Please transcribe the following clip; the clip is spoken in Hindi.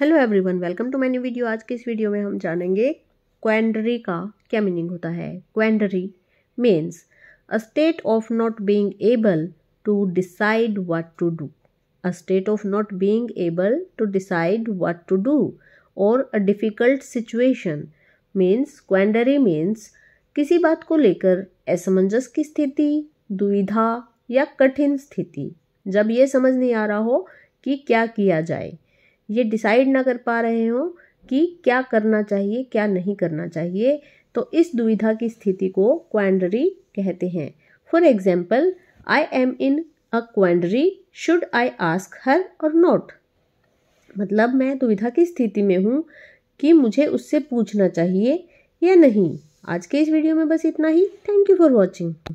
hello everyone welcome to my new video आज के इस वीडियो में हम जानेंगे क्वेंडरी का क्या मीनिंग होता है quandary means a state of not being able to decide what to do a state of not being able to decide what to do और a difficult situation means quandary means किसी बात को लेकर असमंजस की स्थिति दुविधा या कठिन स्थिति जब ये समझ नहीं आ रहा हो कि क्या किया जाए ये डिसाइड ना कर पा रहे हों कि क्या करना चाहिए क्या नहीं करना चाहिए तो इस दुविधा की स्थिति को क्वांडरी कहते हैं for example I am in a quandary should I ask her or not मतलब मैं दुविधा की स्थिति में हूँ कि मुझे उससे पूछना चाहिए या नहीं आज के इस वीडियो में बस इतना ही थैंक यू फॉर वॉचिंग